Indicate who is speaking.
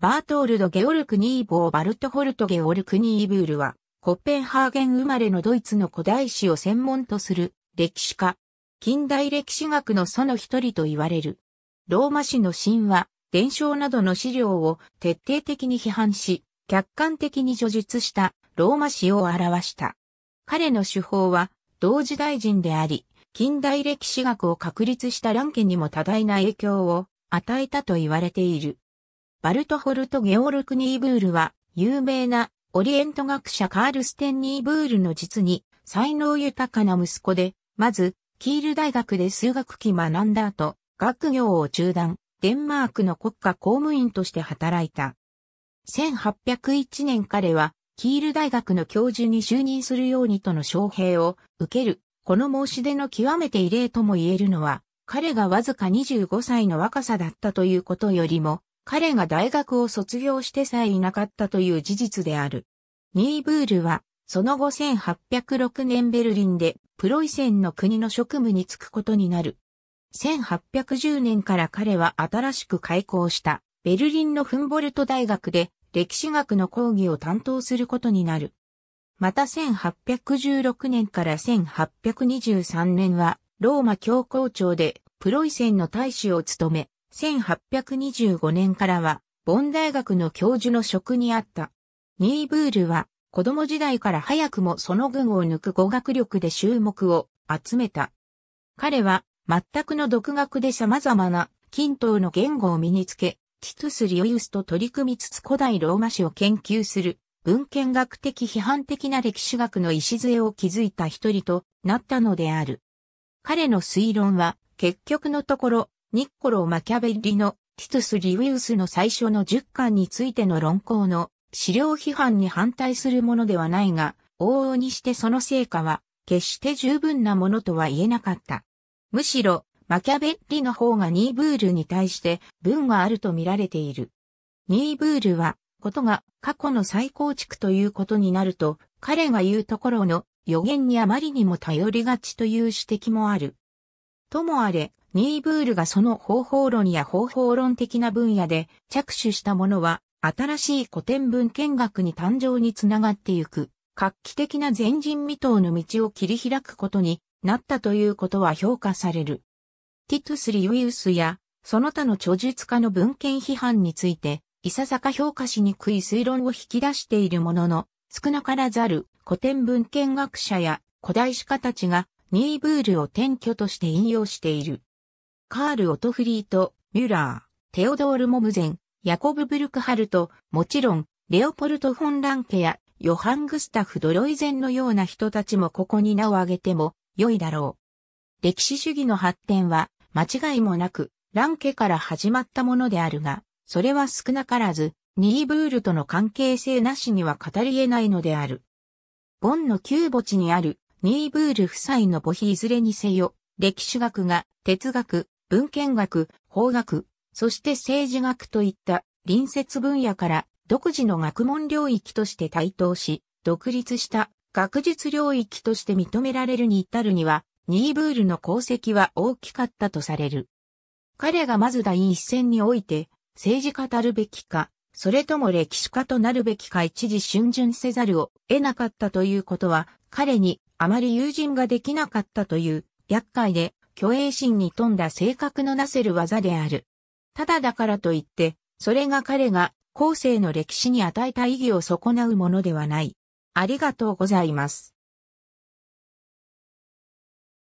Speaker 1: バートールド・ゲオルク・ニーボー・バルトホルト・ゲオルク・ニーブールは、コッペンハーゲン生まれのドイツの古代史を専門とする歴史家、近代歴史学の祖の一人と言われる。ローマ史の神話、伝承などの資料を徹底的に批判し、客観的に叙述したローマ史を表した。彼の手法は同時代人であり、近代歴史学を確立したランケにも多大な影響を与えたと言われている。バルトホルト・ゲオルク・ニーブールは、有名なオリエント学者カール・ステン・ニーブールの実に、才能豊かな息子で、まず、キール大学で数学期学んだ後、学業を中断、デンマークの国家公務員として働いた。1801年彼は、キール大学の教授に就任するようにとの招聘を受ける。この申し出の極めて異例とも言えるのは、彼がわずか25歳の若さだったということよりも、彼が大学を卒業してさえいなかったという事実である。ニーブールは、その後1806年ベルリンで、プロイセンの国の職務に就くことになる。1810年から彼は新しく開校した、ベルリンのフンボルト大学で、歴史学の講義を担当することになる。また1816年から1823年は、ローマ教皇庁で、プロイセンの大使を務め、1825年からは、ボン大学の教授の職にあった。ニーブールは、子供時代から早くもその群を抜く語学力で注目を集めた。彼は、全くの独学で様々な均等の言語を身につけ、ティトゥス・リオユスと取り組みつつ古代ローマ史を研究する、文献学的批判的な歴史学の礎を築いた一人となったのである。彼の推論は、結局のところ、ニッコロ・マキャベリのティトス・リウィウスの最初の10巻についての論考の資料批判に反対するものではないが、往々にしてその成果は決して十分なものとは言えなかった。むしろ、マキャベリの方がニーブールに対して文があると見られている。ニーブールは、ことが過去の再構築ということになると、彼が言うところの予言にあまりにも頼りがちという指摘もある。ともあれ、ニーブールがその方法論や方法論的な分野で着手したものは、新しい古典文献学に誕生につながってゆく、画期的な前人未到の道を切り開くことになったということは評価される。ティトゥス・リウィウスや、その他の著述家の文献批判について、いささか評価しにくい推論を引き出しているものの、少なからざる古典文献学者や古代史家たちがニーブールを転居として引用している。カール・オトフリート、ミュラー、テオドール・モムゼン、ヤコブ・ブルクハルト、もちろん、レオポルト・フォン・ランケや、ヨハン・グスタフ・ドロイゼンのような人たちもここに名を挙げても良いだろう。歴史主義の発展は間違いもなく、ランケから始まったものであるが、それは少なからず、ニーブールとの関係性なしには語り得ないのである。ボンの旧墓地にあるニーブール夫妻の墓碑いずれにせよ、歴史学が哲学、文献学、法学、そして政治学といった隣接分野から独自の学問領域として台頭し、独立した学術領域として認められるに至るには、ニーブールの功績は大きかったとされる。彼がまず第一線において、政治家たるべきか、それとも歴史家となるべきか一時逡巡せざるを得なかったということは、彼にあまり友人ができなかったという、厄介で虚栄心に富んだ性格のなせる技である。ただだからといって、それが彼が後世の歴史に与えた意義を損なうものではない。ありがとうございます。